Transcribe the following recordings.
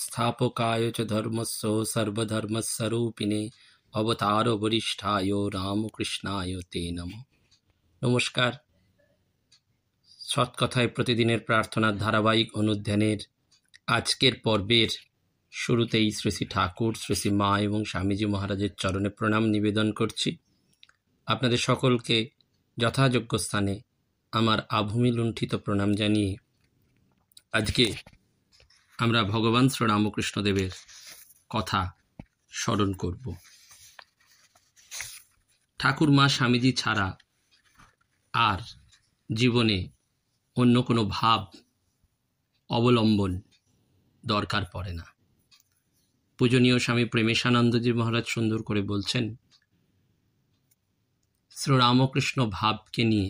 સ્થાપકાય ચ ધર્મસ્વ સર્વધર્મ સ્વરૂપિને অবতার বরিষ্ঠায় রামকৃষ্ণায় তে নম নমস্কার সৎকথায় প্রতিদিনের প্রার্থনার ধারাবাহিক অনুধ্যানের আজকের পর্বের শুরুতেই শ্রী শ্রী ঠাকুর শ্রী শ্রী মা এবং স্বামীজি মহারাজের চরণে প্রণাম নিবেদন করছি আপনাদের সকলকে যথাযোগ্য স্থানে আমার আভূমি লুণ্ঠিত প্রণাম জানিয়ে আজকে আমরা ভগবান শ্রী কথা স্মরণ করব ঠাকুরমা স্বামীজি ছাড়া আর জীবনে অন্য কোনো ভাব অবলম্বন দরকার পড়ে না পূজনীয় স্বামী প্রেমেশানন্দজি মহারাজ সুন্দর করে বলছেন শ্রীরামকৃষ্ণ ভাবকে নিয়ে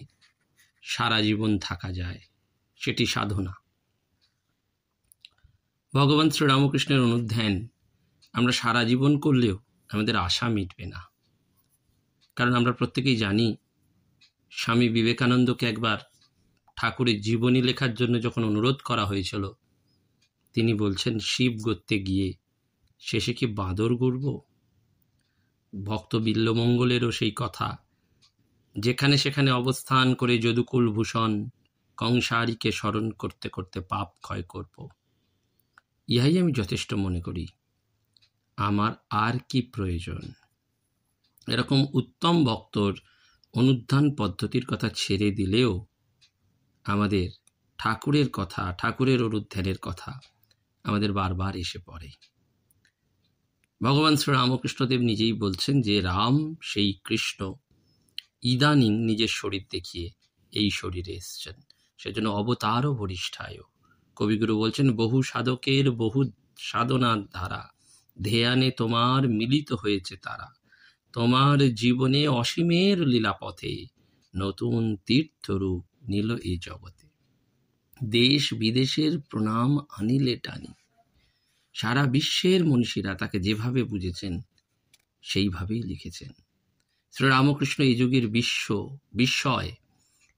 সারা জীবন থাকা যায় সেটি সাধনা ভগবান শ্রীরামকৃষ্ণের অনুধ্যান আমরা সারা জীবন করলেও আমাদের আশা মিটবে না কারণ আমরা প্রত্যেকেই জানি স্বামী বিবেকানন্দকে একবার ঠাকুরের জীবনী লেখার জন্য যখন অনুরোধ করা হয়েছিল তিনি বলছেন শিব গড়তে গিয়ে শেষে কি বাঁদর গড়ব ভক্ত বিল্লমঙ্গলেরও সেই কথা যেখানে সেখানে অবস্থান করে যদুকুল ভূষণ কংসারীকে স্মরণ করতে করতে পাপ ক্ষয় করব ইহাই আমি যথেষ্ট মনে করি আমার আর কি প্রয়োজন এরকম উত্তম বক্তর অনুধান পদ্ধতির কথা ছেড়ে দিলেও আমাদের ঠাকুরের কথা ঠাকুরের অনুধ্যানের কথা আমাদের বারবার এসে পড়ে ভগবান শ্রী রামকৃষ্ণদেব নিজেই বলছেন যে রাম সেই কৃষ্ণ ইদানিং নিজের শরীর দেখিয়ে এই শরীরে এসছেন সেজন্য অবতার ও বরিষ্ঠায় কবিগুরু বলছেন বহু সাধকের বহু সাধনার ধারা ধ্যানে তোমার মিলিত হয়েছে তারা তোমার জীবনে অসীমের লীলাপথে নতুন তীর্থরূপ নিল এই জগতে দেশ বিদেশের প্রণাম আনিলে টানি সারা বিশ্বের মনীষীরা তাকে যেভাবে বুঝেছেন সেইভাবেই লিখেছেন শ্রীরামকৃষ্ণ এই যুগের বিশ্ব বিস্ময়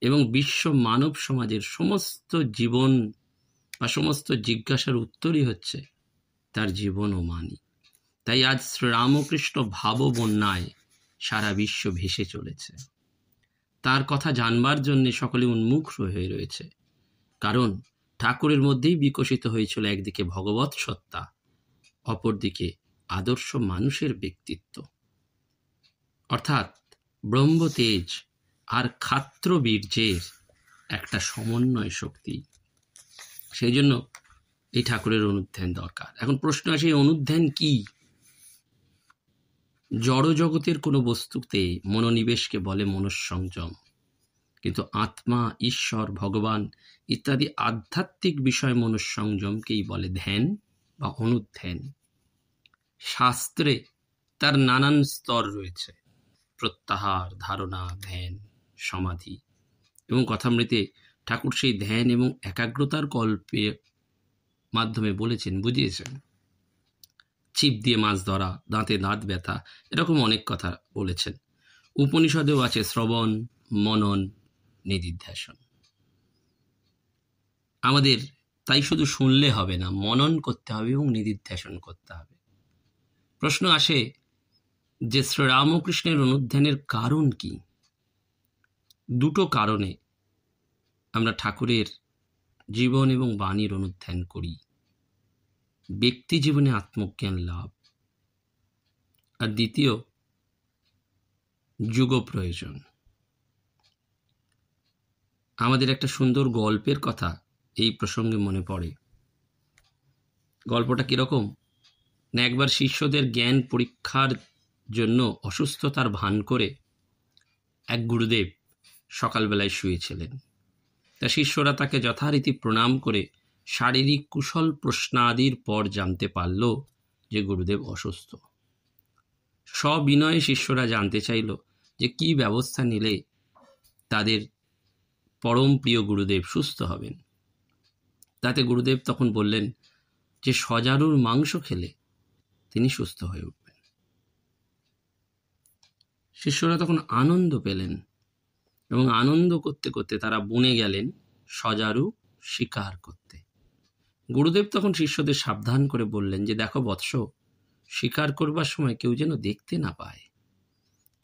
এবং বিশ্ব মানব সমাজের সমস্ত জীবন বা সমস্ত জিজ্ঞাসার উত্তরই হচ্ছে তার জীবন ও মানি তাই আজ শ্রীরামকৃষ্ণ ভাব বন্যায় সারা বিশ্ব ভেসে চলেছে তার কথা জানবার জন্যে সকলে উন্মুখ হয়ে রয়েছে কারণ ঠাকুরের মধ্যেই বিকশিত হয়েছিল একদিকে ভগবত সত্তা অপরদিকে আদর্শ মানুষের ব্যক্তিত্ব অর্থাৎ ব্রহ্মতেজ আর খাত্র বীর্যের একটা সমন্বয় শক্তি সেই জন্য এই ঠাকুরের অনুধ্যান দরকার এখন প্রশ্ন আসে এই অনুধ্যান কী জড়জগতের কোনো বস্তুতে মনোনিবেশকে বলে মনঃসংযম কিন্তু আত্মা ঈশ্বর ভগবান ইত্যাদি আধ্যাত্মিক বিষয় মনঃসংযমকেই বলে ধ্যান বা অনুধ্যান শাস্ত্রে তার নানান স্তর রয়েছে প্রত্যাহার ধারণা ধ্যান সমাধি এবং কথামৃতে ঠাকুর সেই ধ্যান এবং একাগ্রতার কল্পে মাধ্যমে বলেছেন বুঝিয়েছেন ছিপ দিয়ে মাছ ধরা দাঁতে দাঁত ব্যথা এরকম অনেক কথা বলেছেন উপনিষদেও আছে শ্রবণ মনন নিদিধ্যাসন আমাদের তাই শুধু শুনলে হবে না মনন করতে হবে এবং নিদিধ্যাসন করতে হবে প্রশ্ন আসে যে শ্রীরামকৃষ্ণের অনুধ্যানের কারণ কি দুটো কারণে আমরা ঠাকুরের জীবন এবং বাণীর অনুধ্যান করি ব্যক্তি জীবনে আত্মজ্ঞান লাভ আর দ্বিতীয় যুগ প্রয়োজন আমাদের একটা সুন্দর গল্পের কথা এই প্রসঙ্গে মনে পড়ে গল্পটা কীরকম না একবার শিষ্যদের জ্ঞান পরীক্ষার জন্য অসুস্থতার ভান করে এক গুরুদেব সকালবেলায় শুয়েছিলেন তা শিষ্যরা তাকে যথারীতি প্রণাম করে শারীরিক কুশল প্রশ্নাদির পর জানতে পারল যে গুরুদেব অসুস্থ সবিনয়ে শিষ্যরা জানতে চাইল যে কি ব্যবস্থা নিলে তাদের পরম প্রিয় গুরুদেব সুস্থ হবেন তাতে গুরুদেব তখন বললেন যে সজারুর মাংস খেলে তিনি সুস্থ হয়ে উঠবেন শিষ্যরা তখন আনন্দ পেলেন এবং আনন্দ করতে করতে তারা বনে গেলেন সজারু শিকার করতে গুরুদেব তখন শিষ্যদের সাবধান করে বললেন যে দেখো বৎস শিকার করবার সময় কেউ যেন দেখতে না পায়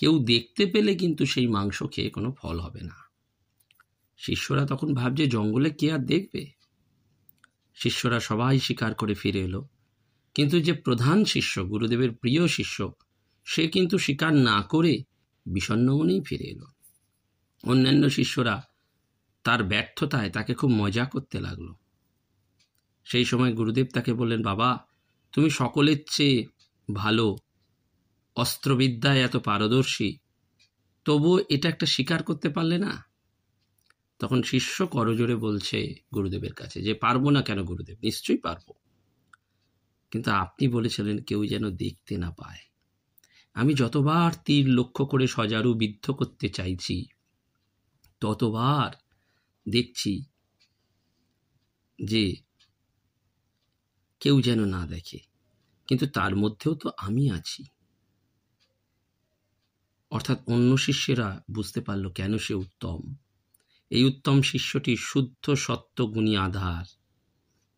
কেউ দেখতে পেলে কিন্তু সেই মাংস খেয়ে কোনো ফল হবে না শিষ্যরা তখন ভাবছে জঙ্গলে কে আর দেখবে শিষ্যরা সবাই শিকার করে ফিরে এলো কিন্তু যে প্রধান শিষ্য গুরুদেবের প্রিয় শিষ্য সে কিন্তু শিকার না করে বিষণ্ণ মনেই ফিরে এলো অন্যান্য শিষ্যরা তার ব্যর্থতায় তাকে খুব মজা করতে লাগলো সেই সময় গুরুদেব তাকে বললেন বাবা তুমি সকলের চেয়ে ভালো অস্ত্রবিদ্যায় এত পারদর্শী তবুও এটা একটা স্বীকার করতে পারলে না তখন শিষ্য করজোরে বলছে গুরুদেবের কাছে যে পারবো না কেন গুরুদেব নিশ্চয়ই পারবো কিন্তু আপনি বলেছিলেন কেউ যেন দেখতে না পায় আমি যতবার তীর লক্ষ্য করে সজারু বিদ্ধ করতে চাইছি ততবার দেখছি যে কেউ যেন না দেখে কিন্তু তার মধ্যেও তো আমি আছি অর্থাৎ অন্য শিষ্যেরা বুঝতে পারল কেন সে উত্তম এই উত্তম শিষ্যটি শুদ্ধ সত্যগুণী আধার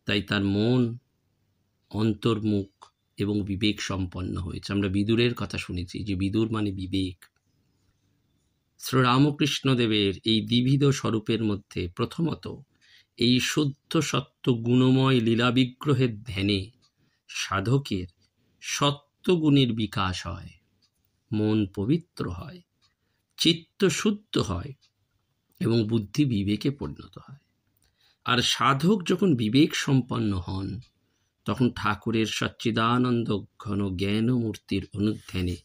তাই তার মন অন্তর্মুখ এবং বিবেক সম্পন্ন হয়েছে আমরা বিদুরের কথা শুনেছি যে বিদুর মানে বিবেক শ্রীরামকৃষ্ণদেবের এই দ্বিবিধ স্বরূপের মধ্যে প্রথমত এই শুদ্ধ সত্য গুণময় লীলাবিগ্রহের ধ্যানে সাধকের সত্যগুণের বিকাশ হয় মন পবিত্র হয় চিত্ত শুদ্ধ হয় এবং বুদ্ধি বিবেকে পরিণত হয় আর সাধক যখন বিবেক সম্পন্ন হন তখন ঠাকুরের সচ্চিদানন্দ ঘন জ্ঞানমূর্তির অনুধ্যানে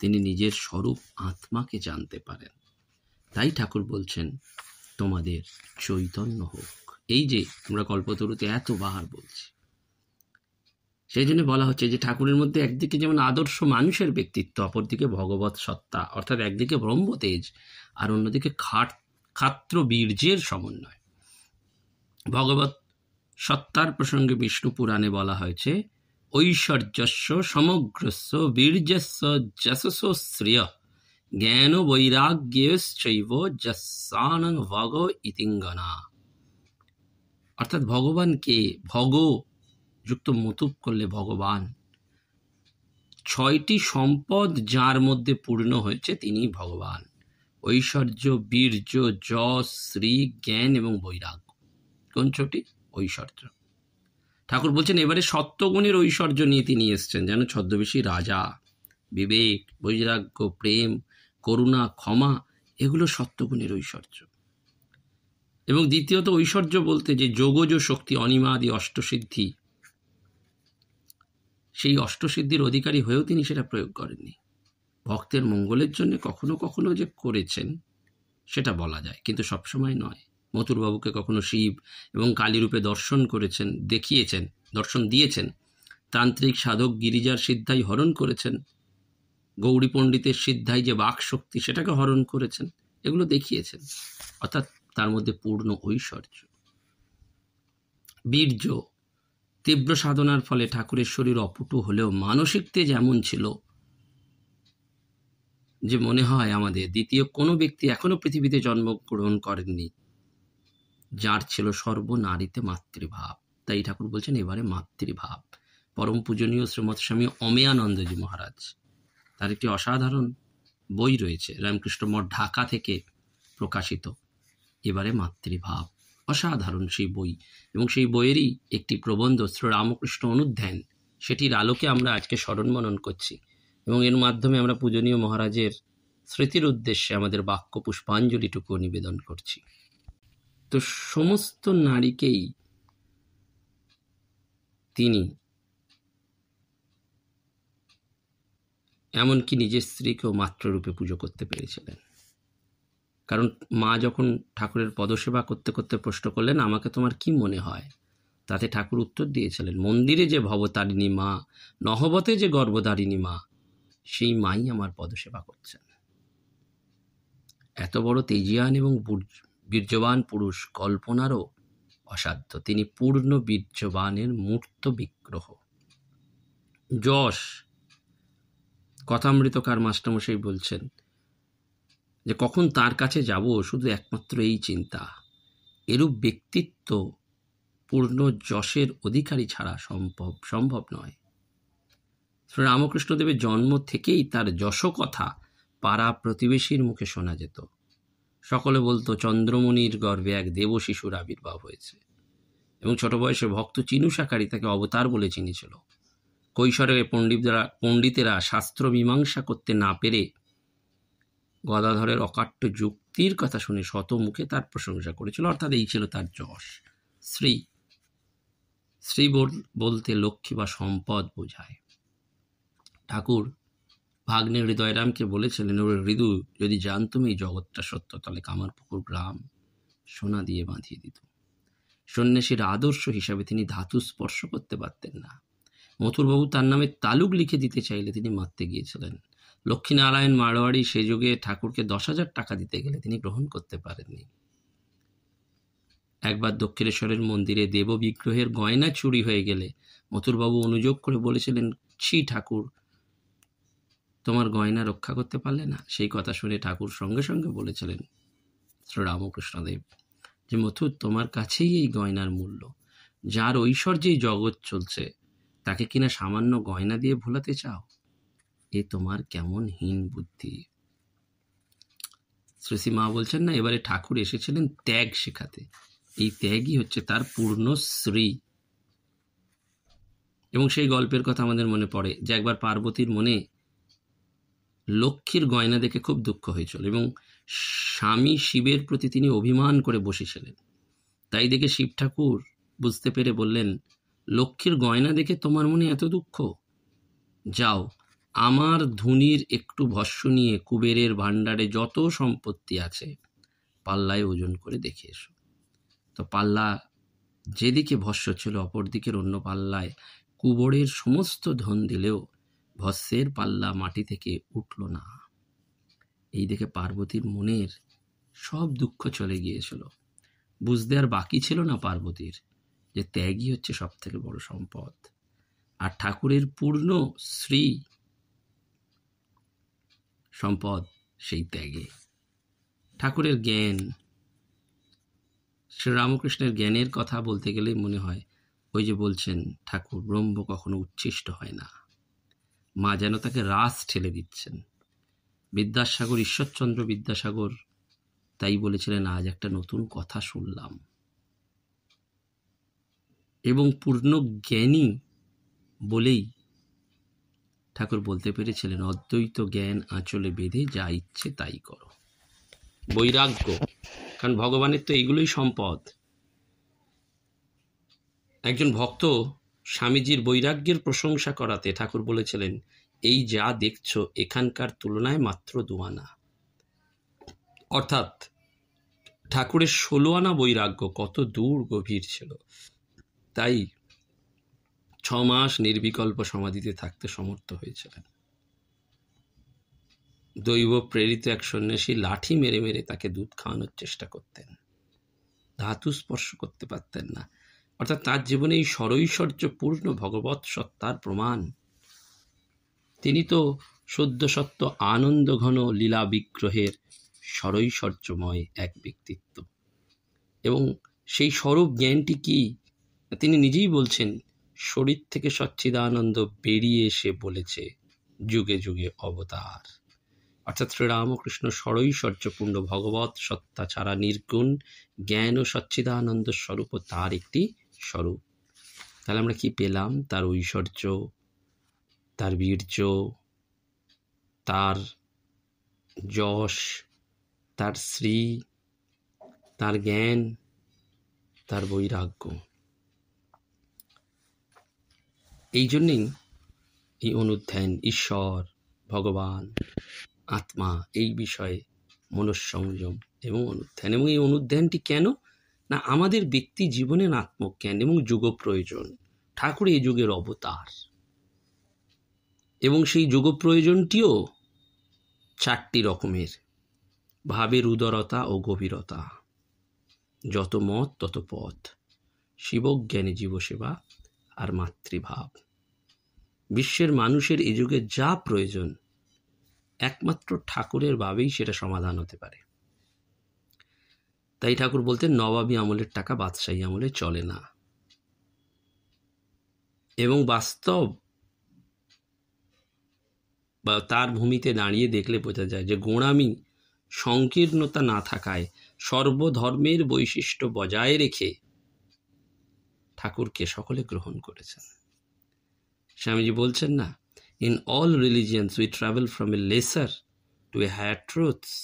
তিনি নিজের স্বরূপ আত্মাকে জানতে পারেন তাই ঠাকুর বলছেন তোমাদের চৈতন্য হোক এই যে আমরা কল্পতরুতে এত বাহার বলছি সেই জন্য বলা হচ্ছে যে ঠাকুরের মধ্যে একদিকে যেমন আদর্শ মানুষের ব্যক্তিত্ব অপরদিকে ভগবত সত্তা অর্থাৎ একদিকে ব্রহ্মতেজ আর অন্যদিকে খাট খাত্র বীর্যের সমন্বয় ভগবত সত্তার প্রসঙ্গে বিষ্ণু পুরাণে বলা হয়েছে ঐশ্বর্যস্ব সমগ্রস্ব বীর্যস্ব যশস্য শ্রেয় জ্ঞান বৈরাগ্যেশ্চৈব যসানং ভগ ইতিঙ্গনা অর্থাৎ ভগবানকে ভগ যুক্ত মতুপ করলে ভগবান ছয়টি সম্পদ যার মধ্যে পূর্ণ হয়েছে তিনি ভগবান ঐশ্বর্য বীর্য যশ শ্রী জ্ঞান এবং বৈরাগ্য কোন ছটি ঐশ্বর্য ঠাকুর বলছেন এবারে সত্যগুণের ঐশ্বর্য নিয়ে তিনি এসছেন যেন ছদ্মবেশী রাজা বিবেক বৈরাগ্য প্রেম করুণা ক্ষমা এগুলো সত্যগুণের ঐশ্বর্য এবং দ্বিতীয়ত ঐশ্বর্য বলতে যে যোগজ শক্তি অনিমাদি অষ্টসিদ্ধি সেই অষ্টসিদ্ধির অধিকারী হয়েও তিনি সেটা প্রয়োগ করেননি ভক্তের মঙ্গলের জন্য কখনো কখনো যে করেছেন সেটা বলা যায় কিন্তু সবসময় নয় মথুরবাবুকে কখনো শিব এবং কালীরূপে দর্শন করেছেন দেখিয়েছেন দর্শন দিয়েছেন তান্ত্রিক সাধক গিরিজার সিদ্ধাই হরণ করেছেন গৌরী পণ্ডিতের সিদ্ধাই যে বাক শক্তি সেটাকে হরণ করেছেন এগুলো দেখিয়েছেন অর্থাৎ তার মধ্যে পূর্ণ ঐশ্বর্য বীর্য তীব্র সাধনার ফলে ঠাকুরের শরীর অপুটু হলেও মানসিক তে যেমন ছিল যে মনে হয় আমাদের দ্বিতীয় কোনো ব্যক্তি এখনও পৃথিবীতে জন্মগ্রহণ করেননি যার ছিল সর্বনারীতে মাতৃভাব তাই ঠাকুর বলছেন এবারে মাতৃভাব পরম পূজনীয় শ্রীমৎ স্বামী অমেয়ানন্দজি মহারাজ তার একটি অসাধারণ বই রয়েছে রামকৃষ্ণ মঠ ঢাকা থেকে প্রকাশিত এবারে মাতৃভাব অসাধারণ সেই বই এবং সেই বইয়েরই একটি প্রবন্ধ শ্রী রামকৃষ্ণ অনুধ্যান সেটির আলোকে আমরা আজকে স্মরণ মনন করছি এবং এর মাধ্যমে আমরা পূজনীয় মহারাজের স্মৃতির উদ্দেশ্যে আমাদের বাক্য পুষ্পাঞ্জলিটুকু নিবেদন করছি তো সমস্ত নারীকেই তিনি এমনকি নিজের স্ত্রীকেও মাতৃরূপে পুজো করতে পেরেছিলেন কারণ মা যখন ঠাকুরের পদসেবা করতে করতে প্রশ্ন করলেন আমাকে তোমার কি মনে হয় তাতে ঠাকুর উত্তর দিয়েছিলেন মন্দিরে যে ভবতারিণী মা নহবতে যে গর্ভধারিণী মা সেই মাই আমার পদসেবা করছেন এত বড় তেজিয়ান এবং বীর্যবান পুরুষ কল্পনারও অসাধ্য তিনি পূর্ণ বীর্যবানের মূর্ত বিগ্রহ যশ কথামৃতকার মাস্টারমশাই বলছেন যে কখন তার কাছে যাব শুধু একমাত্র এই চিন্তা এরূপ ব্যক্তিত্ব পূর্ণ যশের অধিকারী ছাড়া সম্ভব সম্ভব নয় রামকৃষ্ণদেবের জন্ম থেকেই তার যশকথা পাড়া প্রতিবেশীর মুখে শোনা যেত সকলে বলতো চন্দ্রমণির গর্ভে এক দেব শিশুর আবির্ভাব হয়েছে এবং ছোট বয়সে ভক্ত চিনু সাকারী তাকে অবতার বলে চিনেছিল কৈশোরে পণ্ডিতরা পণ্ডিতেরা শাস্ত্র মীমাংসা করতে না পেরে গদাধরের অকাট্য যুক্তির কথা শুনে শতমুখে তার প্রশংসা করেছিল অর্থাৎ এই ছিল তার যশ শ্রী শ্রী বলতে লক্ষ্মী বা সম্পদ বোঝায় ঠাকুর ভাগ্নে হৃদয়রামকে বলেছিলেন ওর হৃদু যদি জানতুম এই জগৎটা সত্য তাহলে কামারপুকুর গ্রাম সোনা দিয়ে বাঁধিয়ে দিত সন্ন্যাসীর আদর্শ হিসাবে তিনি ধাতু স্পর্শ করতে পারতেন না মথুরবাবু তার নামে তালুক লিখে দিতে চাইলে তিনি মারতে গিয়েছিলেন লক্ষ্মীনারায়ণ মারোয়ারি সে যুগে ঠাকুরকে দশ হাজার টাকা দিতে গেলে তিনি গ্রহণ করতে পারেননি একবার দক্ষিণেশ্বরের মন্দিরে দেব বিগ্রহের গয়না চুরি হয়ে গেলে মথুরবাবু অনুযোগ করে বলেছিলেন ছি ঠাকুর তোমার গয়না রক্ষা করতে পারলে না সেই কথা শুনে ঠাকুর সঙ্গে সঙ্গে বলেছিলেন শ্রীরামকৃষ্ণদেব যে মথুর তোমার কাছেই এই গয়নার মূল্য যার ঐশ্বর্যেই জগৎ চলছে তাকে কিনা সামান্য গয়না দিয়ে ভোলাতে চাও এ তোমার কেমন হীন বুদ্ধি শ্রীসীমা বলছেন না এবারে ঠাকুর এসেছিলেন ত্যাগ শেখাতে এই ত্যাগই হচ্ছে তার পূর্ণ শ্রী এবং সেই গল্পের কথা আমাদের মনে পড়ে যে একবার পার্বতীর মনে লক্ষ্মীর গয়না দেখে খুব দুঃখ হয়েছিল এবং স্বামী শিবের প্রতি তিনি অভিমান করে বসেছিলেন তাই দেখে শিব ঠাকুর বুঝতে পেরে বললেন লক্ষ্মীর গয়না দেখে তোমার মনে এত দুঃখ যাও আমার ধুনির একটু ভস্য নিয়ে কুবেরের ভাণ্ডারে যত সম্পত্তি আছে পাল্লায় ওজন করে দেখে এসো তো পাল্লা যেদিকে ভস্য ছিল অপরদিকের অন্য পাল্লায় কুবরের সমস্ত ধন দিলেও ভস্যের পাল্লা মাটি থেকে উঠল না এই দেখে পার্বতীর মনের সব দুঃখ চলে গিয়েছিল বুঝতে আর বাকি ছিল না পার্বতীর যে ত্যাগই হচ্ছে সব থেকে বড় সম্পদ আর ঠাকুরের পূর্ণ শ্রী সম্পদ সেই ত্যাগে ঠাকুরের জ্ঞান শ্রীরামকৃষ্ণের জ্ঞানের কথা বলতে গেলে মনে হয় ওই যে বলছেন ঠাকুর ব্রহ্ম কখনো উচ্ছিষ্ট হয় না মা যেন তাকে রাস ঠেলে দিচ্ছেন বিদ্যাসাগর ঈশ্বরচন্দ্র বিদ্যাসাগর তাই বলেছিলেন আজ একটা নতুন কথা শুনলাম এবং পূর্ণ জ্ঞানী বলেই ঠাকুর বলতে পেরেছিলেন অদ্বৈত জ্ঞান আঁচলে বেঁধে যা ইচ্ছে তাই করো বৈরাগ্য কারণ ভগবানের তো এইগুলোই সম্পদ একজন ভক্ত স্বামীজির বৈরাগ্যের প্রশংসা করাতে ঠাকুর বলেছিলেন এই যা দেখছ এখানকার তুলনায় মাত্র দুয়ানা অর্থাৎ ঠাকুরের ষোলো আনা বৈরাগ্য কত দূর গভীর ছিল তাই ছ মাস নির্বিকল্প সমাধিতে থাকতে সমর্থ হয়েছিলেন দৈব প্রেরিত এক সন্ন্যাসী লাঠি মেরে মেরে তাকে দুধ খাওয়ানোর চেষ্টা করতেন ধাতু স্পর্শ করতে পারতেন না অর্থাৎ তার জীবনে এই সরৈশ্বর্যপূর্ণ ভগবৎ সত্তার প্রমাণ তিনি তো সদ্য সত্য আনন্দ ঘন লীলা বিগ্রহের সরৈশ্বর্যময় এক ব্যক্তিত্ব এবং সেই স্বরূপ জ্ঞানটি কি তিনি নিজেই বলছেন শরীর থেকে সচ্ছিদানন্দ বেরিয়ে এসে বলেছে যুগে যুগে অবতার অর্থাৎ শ্রীরামকৃষ্ণ সরৈশ্বর্যপূর্ণ ভগবৎ সত্তা ছাড়া নির্গুণ জ্ঞান ও সচ্ছিদানন্দ স্বরূপ ও তার একটি স্বরূপ তাহলে আমরা কি পেলাম তার ঐশ্বর্য তার বীর্য তার যশ তার শ্রী তার জ্ঞান তার বৈরাগ্য এই জন্যেই এই অনুধ্যান ঈশ্বর ভগবান আত্মা এই বিষয়ে মনঃসংযম এবং অনুধ্যান এবং এই অনুধ্যানটি কেন না আমাদের ব্যক্তি জীবনের আত্মজ্ঞান এবং যুগ প্রয়োজন ঠাকুর এই যুগের অবতার এবং সেই যুগ প্রয়োজনটিও চারটি রকমের ভাবের উদরতা ও গভীরতা যত মত তত পথ শিবজ্ঞানে জীবসেবা আর মাতৃভাব বিশ্বের মানুষের এই যুগে যা প্রয়োজন একমাত্র ঠাকুরের ভাবেই সেটা সমাধান হতে পারে তাই ঠাকুর বলতেন নবাবী আমলের টাকা বাদশাহী আমলে চলে না এবং বাস্তব বা তার ভূমিতে দাঁড়িয়ে দেখলে বোঝা যায় যে গোঁড়ামি সংকীর্ণতা না থাকায় সর্বধর্মের বৈশিষ্ট্য বজায় রেখে ঠাকুরকে সকলে গ্রহণ করেছেন স্বামীজি বলছেন না in all religions we travel from a lesser to a higher truths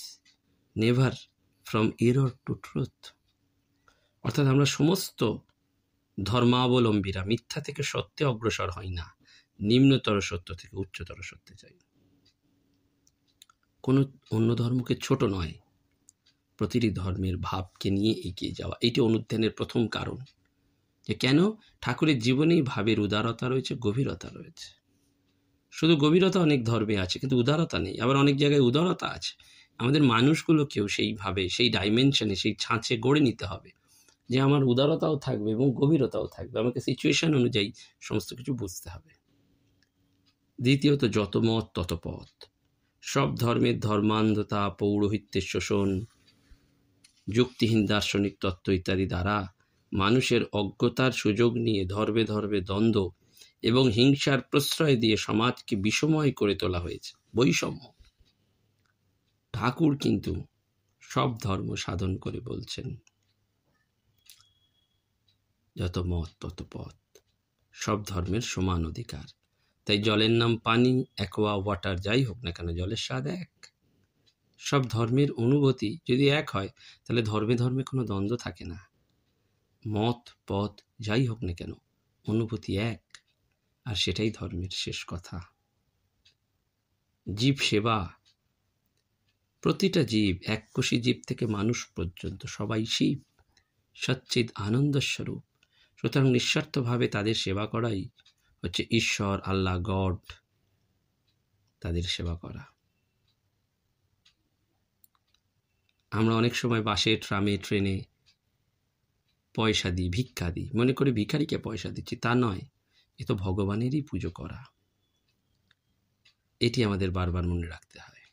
never from error to truth অর্থাৎ আমরা সমস্ত ধর্মাবলম্বীরা মিথ্যা থেকে সত্যে অগ্রসর হয় না নিম্নতর সত্য থেকে উচ্চতর সত্যে যাই কোনো অন্য ধর্মকে ছোট নয় প্রতিটি ধর্মের ভাবকে নিয়ে এগিয়ে যাওয়া এটি অনুধ্যানের প্রথম কারণ যে কেন ঠাকুরের জীবনেই ভাবের উদারতা রয়েছে গভীরতা রয়েছে শুধু গভীরতা অনেক ধর্মে আছে কিন্তু উদারতা নেই আবার অনেক জায়গায় উদারতা আছে আমাদের মানুষগুলোকেও সেইভাবে সেই ডাইমেনশনে সেই ছাঁচে গড়ে নিতে হবে যে আমার উদারতাও থাকবে এবং গভীরতাও থাকবে আমাকে সিচুয়েশান অনুযায়ী সমস্ত কিছু বুঝতে হবে দ্বিতীয়ত যত মত তত পথ সব ধর্মের ধর্মান্ধতা পৌরোহিত্যের শোষণ যুক্তিহীন দার্শনিক তত্ত্ব ইত্যাদি দ্বারা মানুষের অজ্ঞতার সুযোগ নিয়ে ধর্বে ধর্বে দ্বন্দ্ব এবং হিংসার প্রশ্রয় দিয়ে সমাজকে বিষময় করে তোলা হয়েছে বৈষম্য ঠাকুর কিন্তু সব ধর্ম সাধন করে বলছেন যত মত তত পথ সব ধর্মের সমান অধিকার তাই জলের নাম পানি একোয়া ওয়াটার যাই হোক না কেন জলের স্বাদ এক সব ধর্মের অনুভূতি যদি এক হয় তাহলে ধর্মে ধর্মে কোনো দ্বন্দ্ব থাকে না মত পথ যাই হোক না কেন অনুভূতি এক আর সেটাই ধর্মের শেষ কথা জীব সেবা প্রতিটা জীব এককোষী জীব থেকে মানুষ পর্যন্ত সবাই শিব সচ্চিদ আনন্দস্বরূপ সুতরাং নিঃস্বার্থভাবে তাদের সেবা করাই হচ্ছে ঈশ্বর আল্লাহ গড তাদের সেবা করা আমরা অনেক সময় বাসে ট্রামে ট্রেনে পয়সা দিই ভিক্ষা দিই মনে করি ভিখারিকে পয়সা দিচ্ছি তা নয় এ তো ভগবানেরই পুজো করা এটি আমাদের বারবার মনে রাখতে হয়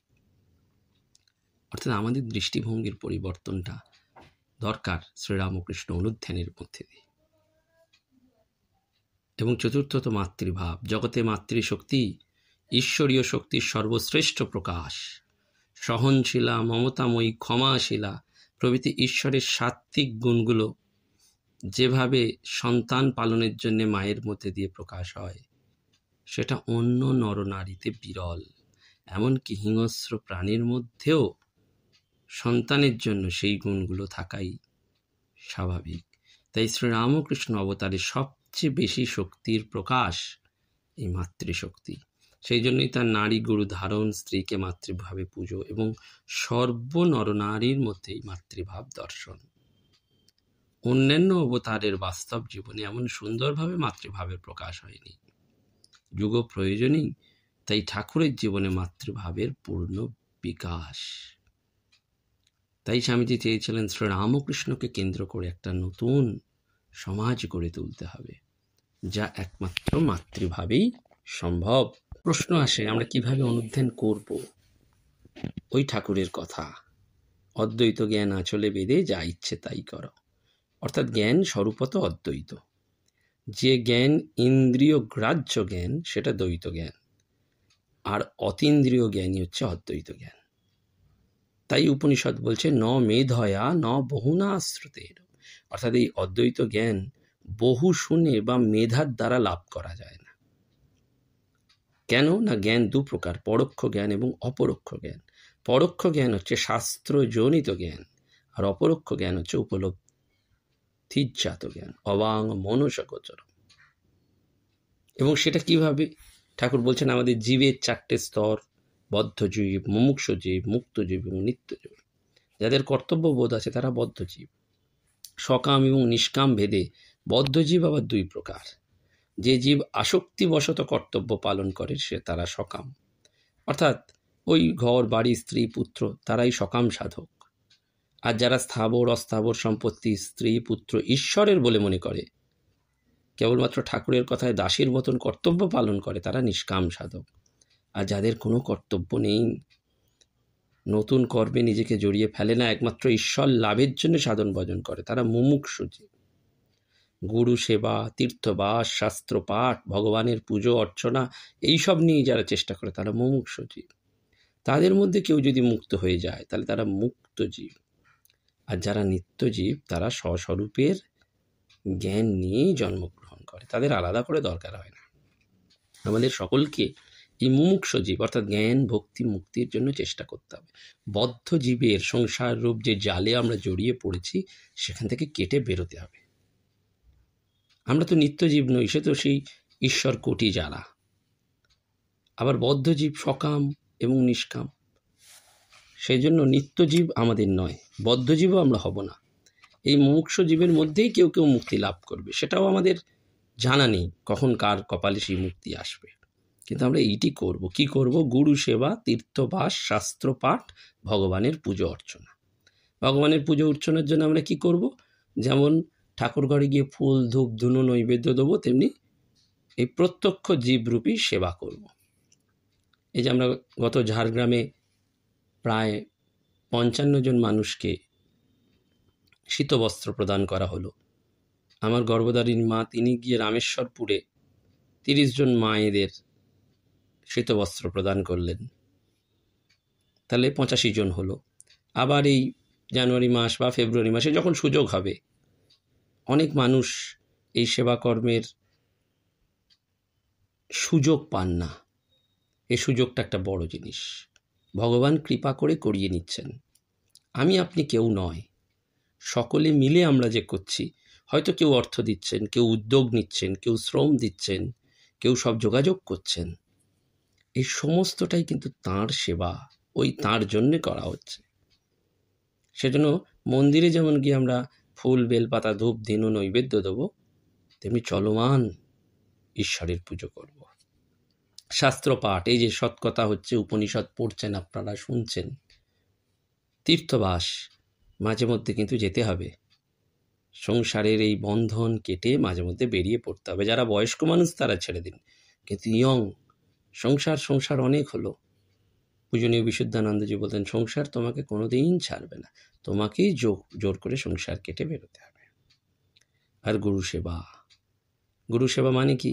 অর্থাৎ আমাদের দৃষ্টিভঙ্গির পরিবর্তনটা দরকার শ্রীরামকৃষ্ণ অনুধ্যানের মধ্যে দিয়ে এবং চতুর্থত মাতৃভাব জগতে মাতৃশক্তি ঈশ্বরীয় শক্তির সর্বশ্রেষ্ঠ প্রকাশ সহনশীলা মমতাময়ী ক্ষমাশীলা প্রভৃতি ঈশ্বরের সাত্ত্বিক গুণগুলো যেভাবে সন্তান পালনের জন্য মায়ের মধ্যে দিয়ে প্রকাশ হয় সেটা অন্য নরনারীতে বিরল এমনকি হিংস্র প্রাণীর মধ্যেও সন্তানের জন্য সেই গুণগুলো থাকাই স্বাভাবিক তাই শ্রীরামকৃষ্ণ অবতারে সবচেয়ে বেশি শক্তির প্রকাশ এই মাতৃশক্তি সেই জন্যই তার নারী গুরু ধারণ স্ত্রীকে মাতৃভাবে পুজো এবং সর্ব নরনারীর মধ্যেই মাতৃভাব দর্শন অন্যান্য অবতারের বাস্তব জীবনে এমন সুন্দরভাবে মাতৃভাবের প্রকাশ হয়নি যুগ প্রয়োজনই তাই ঠাকুরের জীবনে মাতৃভাবের পূর্ণ বিকাশ তাই স্বামীজি চেয়েছিলেন শ্রী রামকৃষ্ণকে কেন্দ্র করে একটা নতুন সমাজ গড়ে তুলতে হবে যা একমাত্র মাতৃভাবেই সম্ভব প্রশ্ন আসে আমরা কিভাবে অনুধ্যান করব ওই ঠাকুরের কথা অদ্বৈত জ্ঞান আচলে বেঁধে যা ইচ্ছে তাই করো অর্থাৎ জ্ঞান স্বরূপত অদ্বৈত যে জ্ঞান ইন্দ্রিয় গ্রাহ্য জ্ঞান সেটা দ্বৈত জ্ঞান আর অতীন্দ্রিয় জ্ঞানই হচ্ছে অদ্বৈত জ্ঞান তাই উপনিষদ বলছে ন মেধয়া ন বহুনা অর্থাৎ এই অদ্বৈত জ্ঞান বহু শুনে বা মেধার দ্বারা লাভ করা যায় না কেন না জ্ঞান দু প্রকার পরোক্ষ জ্ঞান এবং অপরোক্ষ জ্ঞান পরোক্ষ জ্ঞান হচ্ছে শাস্ত্রজনিত জ্ঞান আর অপরোক্ষ জ্ঞান হচ্ছে উপলব্ধ থিজাত জ্ঞান অবাং মনসগোচর এবং সেটা কিভাবে ঠাকুর বলছেন আমাদের জীবের চারটে স্তর বদ্ধজীব মুমুক্ষ জীব মুক্তজীব এবং নিত্যজীব যাদের কর্তব্যবোধ আছে তারা বদ্ধজীব সকাম এবং নিষ্কাম ভেদে বদ্ধজীব আবার দুই প্রকার যে জীব আসক্তিবশত কর্তব্য পালন করে সে তারা সকাম অর্থাৎ ওই ঘর বাড়ি স্ত্রী পুত্র তারাই সকাম সাধক আর যারা স্থাবর অস্থাবর সম্পত্তি স্ত্রী পুত্র ঈশ্বরের বলে মনে করে কেবলমাত্র ঠাকুরের কথায় দাসের মতন কর্তব্য পালন করে তারা নিষ্কাম সাধক আর যাদের কোনো কর্তব্য নেই নতুন কর্মে নিজেকে জড়িয়ে ফেলে না একমাত্র ঈশ্বর লাভের জন্য সাধন ভজন করে তারা মুমুক্ষুজি গুরু সেবা তীর্থবাস শাস্ত্র পাঠ ভগবানের পুজো অর্চনা এইসব নিয়ে যারা চেষ্টা করে তারা সজীব তাদের মধ্যে কেউ যদি মুক্ত হয়ে যায় তাহলে তারা মুক্ত জীব আর যারা নিত্যজীব তারা স্বস্বরূপের জ্ঞান নিয়েই জন্মগ্রহণ করে তাদের আলাদা করে দরকার হয় না আমাদের সকলকে এই মুমুক্ষ জীব অর্থাৎ জ্ঞান ভক্তি মুক্তির জন্য চেষ্টা করতে হবে বদ্ধ জীবের সংসার রূপ যে জালে আমরা জড়িয়ে পড়েছি সেখান থেকে কেটে বেরোতে হবে আমরা তো নিত্যজীব নই সে তো সেই ঈশ্বর কোটি জ্বালা আবার বদ্ধজীব সকাম এবং নিষ্কাম সেই জন্য নিত্যজীব আমাদের নয় বদ্ধজীবও আমরা হব না এই মুমুক্ষ জীবের মধ্যেই কেউ কেউ মুক্তি লাভ করবে সেটাও আমাদের জানা নেই কখন কার কপালে সেই মুক্তি আসবে কিন্তু আমরা এইটি করব কি করব গুরু সেবা তীর্থবাস শাস্ত্র পাঠ ভগবানের পুজো অর্চনা ভগবানের পুজো অর্চনার জন্য আমরা কি করব যেমন ঠাকুর ঘরে গিয়ে ফুল ধূপ ধুনো নৈবেদ্য দেবো তেমনি এই প্রত্যক্ষ জীবরূপী সেবা করব এই যে আমরা গত ঝাড়গ্রামে প্রায় পঞ্চান্ন জন মানুষকে শীতবস্ত্র প্রদান করা হলো আমার গর্ভদারীর মা তিনি গিয়ে রামেশ্বরপুরে তিরিশ জন মায়েদের শীতবস্ত্র প্রদান করলেন তাহলে পঁচাশি জন হলো আবার এই জানুয়ারি মাস বা ফেব্রুয়ারি মাসে যখন সুযোগ হবে অনেক মানুষ এই সেবাকর্মের সুযোগ পান না এ সুযোগটা একটা বড় জিনিস ভগবান কৃপা করে করিয়ে নিচ্ছেন আমি আপনি কেউ নয় সকলে মিলে আমরা যে করছি হয়তো কেউ অর্থ দিচ্ছেন কেউ উদ্যোগ নিচ্ছেন কেউ শ্রম দিচ্ছেন কেউ সব যোগাযোগ করছেন এই সমস্তটাই কিন্তু তার সেবা ওই তার জন্যে করা হচ্ছে সেজন্য মন্দিরে যেমন গিয়ে আমরা ফুল বেলপাতা ধূপ দিন নৈবেদ্য দেবো তেমনি চলমান ঈশ্বরের পুজো করবো শাস্ত্রপাঠ এই যে সৎকথা হচ্ছে উপনিষদ পড়ছেন আপনারা শুনছেন তীর্থবাস মাঝে মধ্যে কিন্তু যেতে হবে সংসারের এই বন্ধন কেটে মাঝে মধ্যে বেরিয়ে পড়তে হবে যারা বয়স্ক মানুষ তারা ছেড়ে দিন কিন্তু ইয়ং সংসার সংসার অনেক হলো পূজনীয় বিশুদ্ধানন্দজি বলতেন সংসার তোমাকে কোনোদিন ছাড়বে না তোমাকেই জোর করে সংসার কেটে বেরোতে হবে আর গুরু সেবা গুরু সেবা মানে কি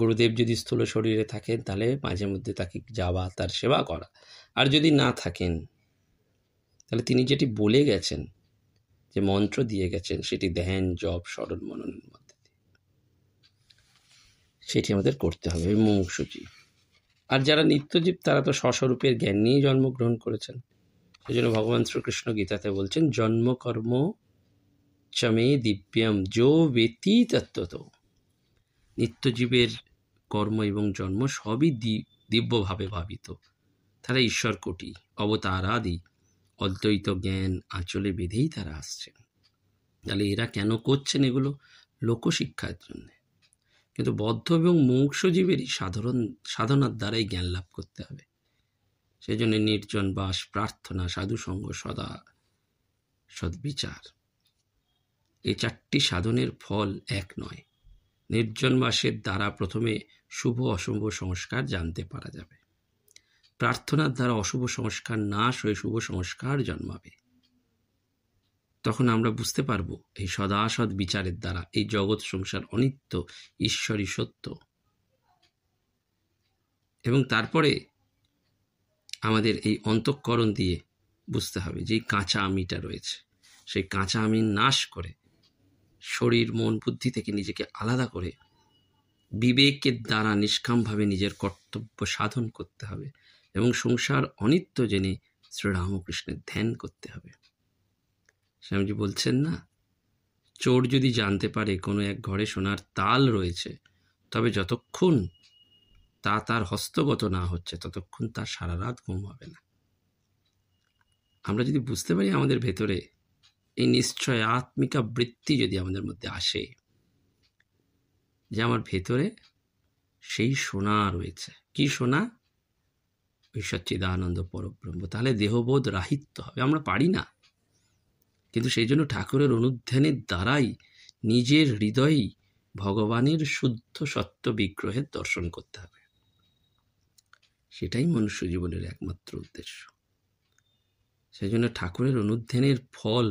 গুরুদেব যদি স্থূল শরীরে থাকেন তাহলে মাঝে মধ্যে তাকে যাওয়া তার সেবা করা আর যদি না থাকেন তাহলে তিনি যেটি বলে গেছেন যে মন্ত্র দিয়ে গেছেন সেটি ধ্যান জপ স্মরণ মননের মধ্যে সেটি আমাদের করতে হবে মুমুক্ষুজি আর যারা নিত্যজীব তারা তো স্বস্বরূপের জ্ঞান নিয়ে জন্মগ্রহণ করেছেন সেই জন্য ভগবান শ্রীকৃষ্ণ গীতাতে বলছেন জন্মকর্ম চমে দিব্যম যো বেতি তত্ত্বত নিত্যজীবের কর্ম এবং জন্ম সবই দিব্যভাবে ভাবিত তারা ঈশ্বর কোটি অবতারাদি অদ্বৈত জ্ঞান আঁচলে বেঁধেই তারা আসছেন তাহলে এরা কেন করছেন এগুলো লোকশিক্ষার জন্যে কিন্তু বদ্ধ এবং মোক্ষজীবেরই সাধারণ সাধনার দ্বারাই জ্ঞান লাভ করতে হবে সেই জন্য নির্জন বাস প্রার্থনা সাধুসঙ্গ সদা সদ্বিচার এই চারটি সাধনের ফল এক নয় নির্জন মাসের দ্বারা প্রথমে শুভ অশুভ সংস্কার জানতে পারা যাবে প্রার্থনার দ্বারা অশুভ সংস্কার নাশ হয়ে শুভ সংস্কার জন্মাবে তখন আমরা বুঝতে পারব এই সদাসদ বিচারের দ্বারা এই জগৎ সংসার অনিত্য ঈশ্বরই সত্য এবং তারপরে আমাদের এই অন্তঃকরণ দিয়ে বুঝতে হবে যে কাঁচা আমিটা রয়েছে সেই কাঁচা আমি নাশ করে শরীর মন বুদ্ধি থেকে নিজেকে আলাদা করে বিবেকের দ্বারা নিষ্কামভাবে নিজের কর্তব্য সাধন করতে হবে এবং সংসার অনিত্য জেনে শ্রীরামকৃষ্ণের ধ্যান করতে হবে স্বামীজি বলছেন না চোর যদি জানতে পারে কোনো এক ঘরে সোনার তাল রয়েছে তবে যতক্ষণ তা তার হস্তগত না হচ্ছে ততক্ষণ তার সারা রাত ঘুম হবে না আমরা যদি বুঝতে পারি আমাদের ভেতরে এই নিশ্চয় আত্মিকা বৃত্তি যদি আমাদের মধ্যে আসে যে আমার ভেতরে সেই সোনা রয়েছে কি সোনা ওই চিদানন্দ পরব্রহ্ম তাহলে দেহবোধ রাহিত্য হবে আমরা পারি না কিন্তু সেই জন্য ঠাকুরের অনুধ্যানের দ্বারাই নিজের হৃদয়ই ভগবানের শুদ্ধ সত্য বিগ্রহের দর্শন করতে হবে সেটাই মনুষ্য জীবনের একমাত্র উদ্দেশ্য সেই জন্য ঠাকুরের অনুধ্যানের ফল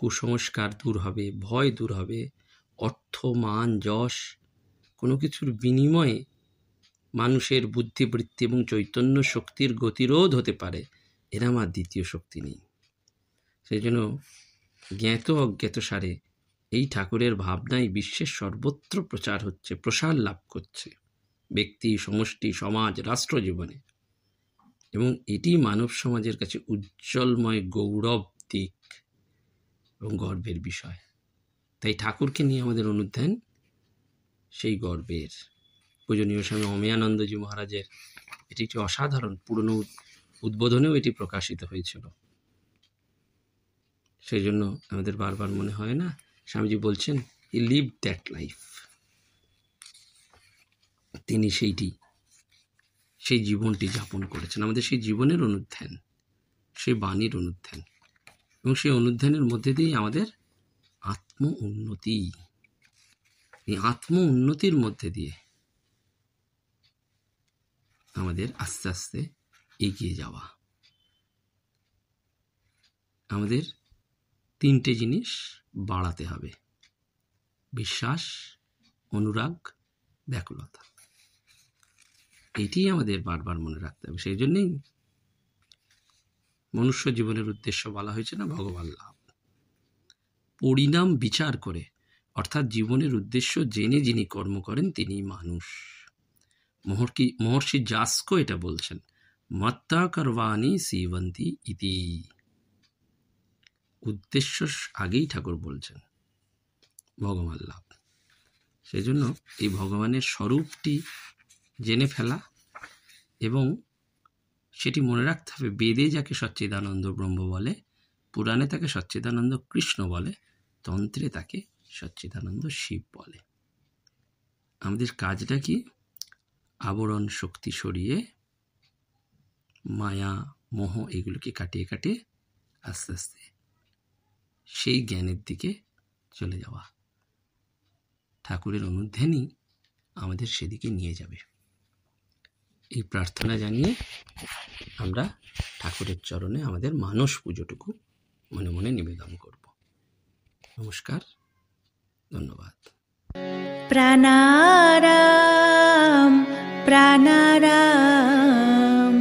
কুসংস্কার দূর হবে ভয় দূর হবে অর্থ মান যশ কোনো কিছুর বিনিময়ে মানুষের বুদ্ধিবৃত্তি এবং চৈতন্য শক্তির গতিরোধ হতে পারে এর আমার দ্বিতীয় শক্তি নেই সেই জন্য জ্ঞাত অজ্ঞাত সারে এই ঠাকুরের ভাবনাই বিশ্বের সর্বত্র প্রচার হচ্ছে প্রসার লাভ করছে ব্যক্তি সমষ্টি সমাজ রাষ্ট্র জীবনে এবং এটি মানব সমাজের কাছে উজ্জ্বলময় গৌরব এবং গর্বের বিষয় তাই ঠাকুরকে নিয়ে আমাদের অনুধ্যান সেই গর্বের পূজনীয় স্বামী অমেয়ানন্দজি মহারাজের এটি একটি অসাধারণ পুরনো উদ্বোধনেও এটি প্রকাশিত হয়েছিল সেই জন্য আমাদের বারবার মনে হয় না স্বামীজি বলছেন ই লিভ দ্যাট লাইফ তিনি সেইটি সেই জীবনটি যাপন করেছেন আমাদের সেই জীবনের অনুধ্যান সেই বাণীর অনুধ্যান এবং সেই অনুধ্যানের মধ্যে দিয়েই আমাদের আত্ম উন্নতি এই আত্ম উন্নতির মধ্যে দিয়ে আমাদের আস্তে আস্তে এগিয়ে যাওয়া আমাদের তিনটে জিনিস বাড়াতে হবে বিশ্বাস অনুরাগ ব্যাকুলতা এটি আমাদের বারবার মনে রাখতে হবে সেই জন্যেই মনুষ্য জীবনের উদ্দেশ্য বলা হয়েছে না ভগবান লাভ পরিণাম বিচার করে অর্থাৎ জীবনের উদ্দেশ্য জেনে যিনি কর্ম করেন তিনি মানুষ মহর্কি মহর্ষি জাস্কো এটা বলছেন মত্তা করবানি সিবন্তি ইতি উদ্দেশ্য আগেই ঠাকুর বলছেন ভগবান লাভ সেজন্য এই ভগবানের স্বরূপটি জেনে ফেলা এবং সেটি মনে রাখতে হবে বেদে যাকে সচ্চিদানন্দ ব্রহ্ম বলে পুরাণে তাকে সচ্চিদানন্দ কৃষ্ণ বলে তন্ত্রে তাকে সচ্চিদানন্দ শিব বলে আমাদের কাজটা কি আবরণ শক্তি সরিয়ে মায়া মোহ এগুলোকে কাটিয়ে কাটিয়ে আস্তে আস্তে সেই জ্ঞানের দিকে চলে যাওয়া ঠাকুরের অনুধ্যানই আমাদের সেদিকে নিয়ে যাবে এই প্রার্থনা জানিয়ে আমরা ঠাকুরের চরণে আমাদের মানস পুজোটুকু মনে মনে নিবেদন করব নমস্কার ধন্যবাদ প্রাণারাম প্রাণারাম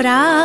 প্রা